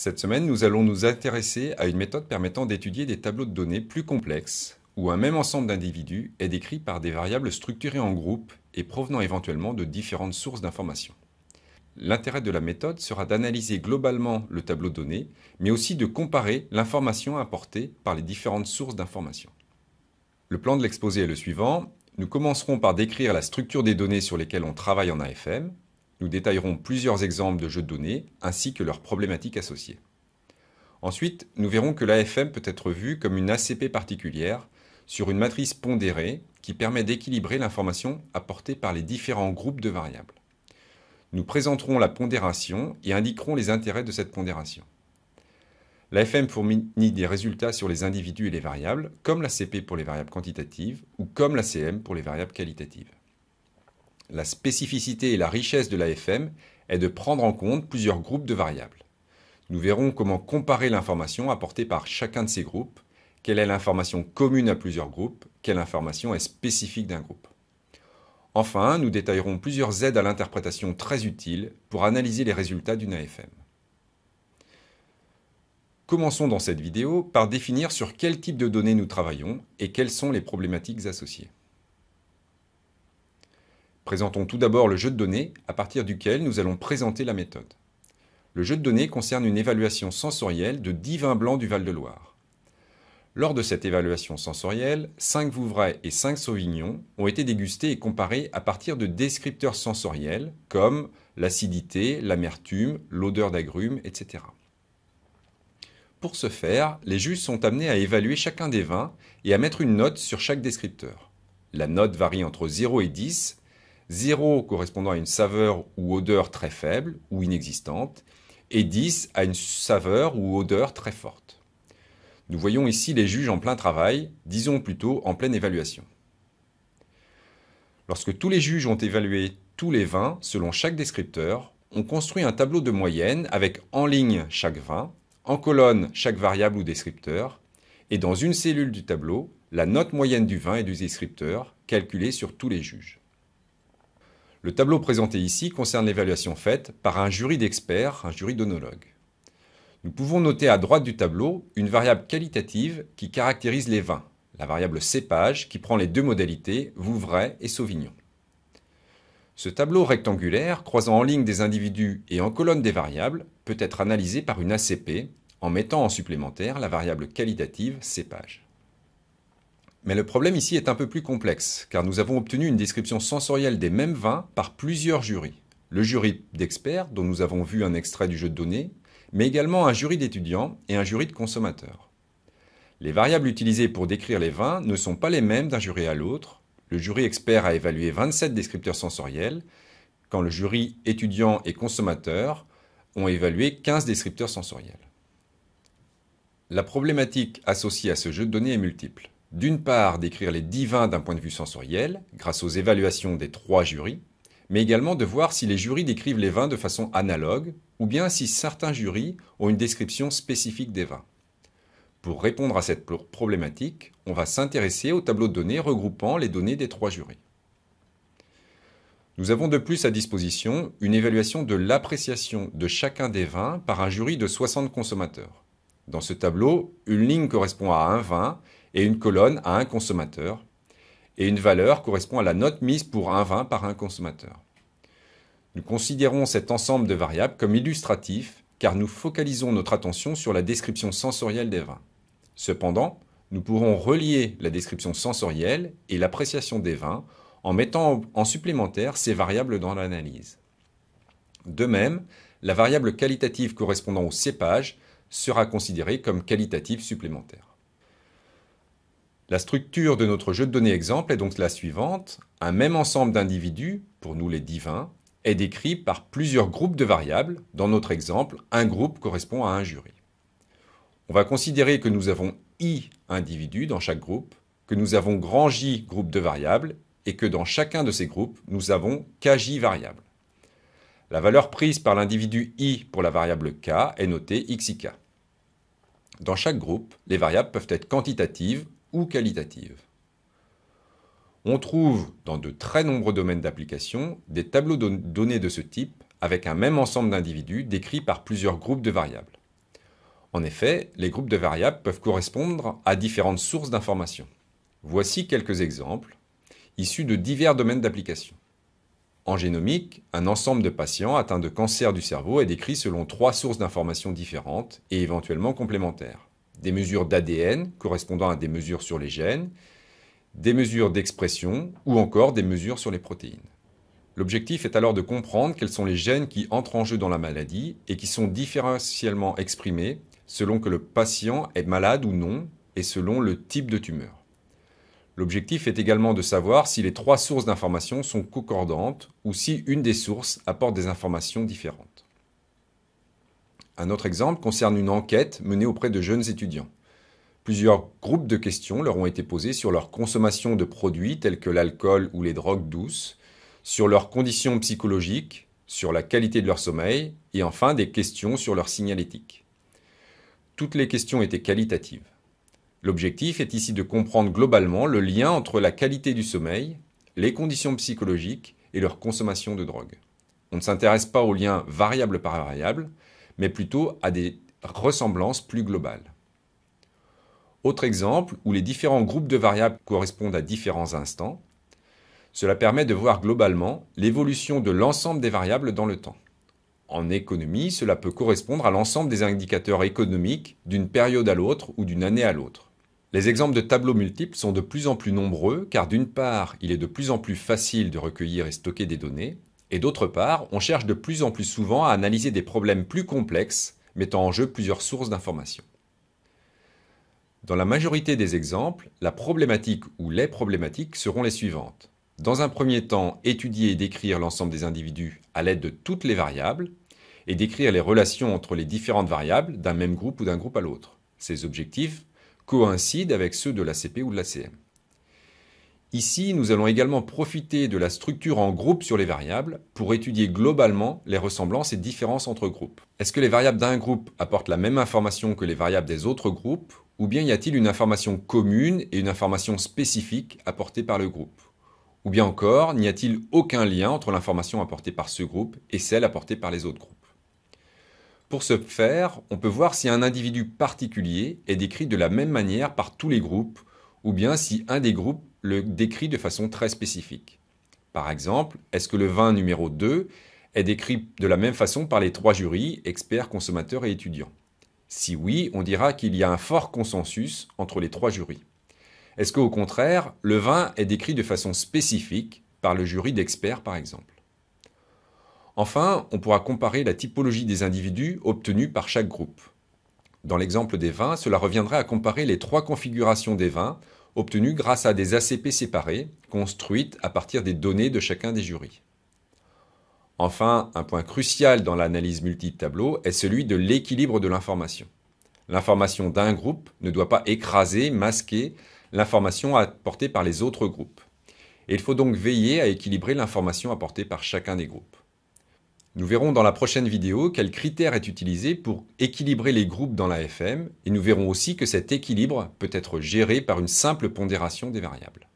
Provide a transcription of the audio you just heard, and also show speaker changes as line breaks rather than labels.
Cette semaine, nous allons nous intéresser à une méthode permettant d'étudier des tableaux de données plus complexes, où un même ensemble d'individus est décrit par des variables structurées en groupes et provenant éventuellement de différentes sources d'informations. L'intérêt de la méthode sera d'analyser globalement le tableau de données, mais aussi de comparer l'information apportée par les différentes sources d'informations. Le plan de l'exposé est le suivant. Nous commencerons par décrire la structure des données sur lesquelles on travaille en AFM, nous détaillerons plusieurs exemples de jeux de données ainsi que leurs problématiques associées. Ensuite, nous verrons que l'AFM peut être vue comme une ACP particulière sur une matrice pondérée qui permet d'équilibrer l'information apportée par les différents groupes de variables. Nous présenterons la pondération et indiquerons les intérêts de cette pondération. L'AFM fournit des résultats sur les individus et les variables, comme la CP pour les variables quantitatives ou comme la CM pour les variables qualitatives. La spécificité et la richesse de l'AFM est de prendre en compte plusieurs groupes de variables. Nous verrons comment comparer l'information apportée par chacun de ces groupes, quelle est l'information commune à plusieurs groupes, quelle information est spécifique d'un groupe. Enfin, nous détaillerons plusieurs aides à l'interprétation très utiles pour analyser les résultats d'une AFM. Commençons dans cette vidéo par définir sur quel type de données nous travaillons et quelles sont les problématiques associées. Présentons tout d'abord le jeu de données à partir duquel nous allons présenter la méthode. Le jeu de données concerne une évaluation sensorielle de 10 vins blancs du Val-de-Loire. Lors de cette évaluation sensorielle, 5 Vouvray et 5 Sauvignon ont été dégustés et comparés à partir de descripteurs sensoriels comme l'acidité, l'amertume, l'odeur d'agrumes, etc. Pour ce faire, les juges sont amenés à évaluer chacun des vins et à mettre une note sur chaque descripteur. La note varie entre 0 et 10 0 correspondant à une saveur ou odeur très faible ou inexistante, et 10 à une saveur ou odeur très forte. Nous voyons ici les juges en plein travail, disons plutôt en pleine évaluation. Lorsque tous les juges ont évalué tous les vins selon chaque descripteur, on construit un tableau de moyenne avec en ligne chaque vin, en colonne chaque variable ou descripteur, et dans une cellule du tableau, la note moyenne du vin et du descripteur calculée sur tous les juges. Le tableau présenté ici concerne l'évaluation faite par un jury d'experts, un jury d'onologues. Nous pouvons noter à droite du tableau une variable qualitative qui caractérise les vins, la variable cépage qui prend les deux modalités Vouvray et Sauvignon. Ce tableau rectangulaire, croisant en ligne des individus et en colonne des variables, peut être analysé par une ACP en mettant en supplémentaire la variable qualitative cépage. Mais le problème ici est un peu plus complexe, car nous avons obtenu une description sensorielle des mêmes vins par plusieurs jurys. Le jury d'experts, dont nous avons vu un extrait du jeu de données, mais également un jury d'étudiants et un jury de consommateurs. Les variables utilisées pour décrire les vins ne sont pas les mêmes d'un jury à l'autre. Le jury expert a évalué 27 descripteurs sensoriels, quand le jury étudiant et consommateur ont évalué 15 descripteurs sensoriels. La problématique associée à ce jeu de données est multiple d'une part d'écrire les vins d'un point de vue sensoriel, grâce aux évaluations des trois jurys, mais également de voir si les jurys décrivent les vins de façon analogue, ou bien si certains jurys ont une description spécifique des vins. Pour répondre à cette problématique, on va s'intéresser au tableau de données regroupant les données des trois jurys. Nous avons de plus à disposition une évaluation de l'appréciation de chacun des vins par un jury de 60 consommateurs. Dans ce tableau, une ligne correspond à un vin et une colonne à un consommateur, et une valeur correspond à la note mise pour un vin par un consommateur. Nous considérons cet ensemble de variables comme illustratif car nous focalisons notre attention sur la description sensorielle des vins. Cependant, nous pourrons relier la description sensorielle et l'appréciation des vins en mettant en supplémentaire ces variables dans l'analyse. De même, la variable qualitative correspondant au cépage sera considérée comme qualitative supplémentaire. La structure de notre jeu de données exemple est donc la suivante. Un même ensemble d'individus, pour nous les divins, est décrit par plusieurs groupes de variables. Dans notre exemple, un groupe correspond à un jury. On va considérer que nous avons i individus dans chaque groupe, que nous avons grand J groupe de variables et que dans chacun de ces groupes, nous avons kj variables. La valeur prise par l'individu i pour la variable k est notée xik. Dans chaque groupe, les variables peuvent être quantitatives ou qualitatives. On trouve dans de très nombreux domaines d'application des tableaux de données de ce type avec un même ensemble d'individus décrits par plusieurs groupes de variables. En effet, les groupes de variables peuvent correspondre à différentes sources d'informations. Voici quelques exemples issus de divers domaines d'application. En génomique, un ensemble de patients atteints de cancer du cerveau est décrit selon trois sources d'informations différentes et éventuellement complémentaires des mesures d'ADN correspondant à des mesures sur les gènes, des mesures d'expression ou encore des mesures sur les protéines. L'objectif est alors de comprendre quels sont les gènes qui entrent en jeu dans la maladie et qui sont différentiellement exprimés selon que le patient est malade ou non et selon le type de tumeur. L'objectif est également de savoir si les trois sources d'informations sont concordantes ou si une des sources apporte des informations différentes. Un autre exemple concerne une enquête menée auprès de jeunes étudiants. Plusieurs groupes de questions leur ont été posées sur leur consommation de produits tels que l'alcool ou les drogues douces, sur leurs conditions psychologiques, sur la qualité de leur sommeil et enfin des questions sur leur signalétique. Toutes les questions étaient qualitatives. L'objectif est ici de comprendre globalement le lien entre la qualité du sommeil, les conditions psychologiques et leur consommation de drogue. On ne s'intéresse pas aux liens variable par variable, mais plutôt à des ressemblances plus globales. Autre exemple où les différents groupes de variables correspondent à différents instants. Cela permet de voir globalement l'évolution de l'ensemble des variables dans le temps. En économie, cela peut correspondre à l'ensemble des indicateurs économiques d'une période à l'autre ou d'une année à l'autre. Les exemples de tableaux multiples sont de plus en plus nombreux car d'une part, il est de plus en plus facile de recueillir et stocker des données, et d'autre part, on cherche de plus en plus souvent à analyser des problèmes plus complexes, mettant en jeu plusieurs sources d'informations. Dans la majorité des exemples, la problématique ou les problématiques seront les suivantes. Dans un premier temps, étudier et décrire l'ensemble des individus à l'aide de toutes les variables, et décrire les relations entre les différentes variables d'un même groupe ou d'un groupe à l'autre. Ces objectifs coïncident avec ceux de l'ACP ou de l'ACM. Ici, nous allons également profiter de la structure en groupe sur les variables pour étudier globalement les ressemblances et différences entre groupes. Est-ce que les variables d'un groupe apportent la même information que les variables des autres groupes ou bien y a-t-il une information commune et une information spécifique apportée par le groupe Ou bien encore, n'y a-t-il aucun lien entre l'information apportée par ce groupe et celle apportée par les autres groupes Pour ce faire, on peut voir si un individu particulier est décrit de la même manière par tous les groupes ou bien si un des groupes le décrit de façon très spécifique. Par exemple, est-ce que le vin numéro 2 est décrit de la même façon par les trois jurys, experts, consommateurs et étudiants Si oui, on dira qu'il y a un fort consensus entre les trois jurys. Est-ce qu'au contraire, le vin est décrit de façon spécifique par le jury d'experts, par exemple Enfin, on pourra comparer la typologie des individus obtenus par chaque groupe. Dans l'exemple des vins, cela reviendrait à comparer les trois configurations des vins obtenue grâce à des ACP séparées, construites à partir des données de chacun des jurys. Enfin, un point crucial dans l'analyse multi-tableau est celui de l'équilibre de l'information. L'information d'un groupe ne doit pas écraser, masquer l'information apportée par les autres groupes. il faut donc veiller à équilibrer l'information apportée par chacun des groupes. Nous verrons dans la prochaine vidéo quel critère est utilisé pour équilibrer les groupes dans la FM et nous verrons aussi que cet équilibre peut être géré par une simple pondération des variables.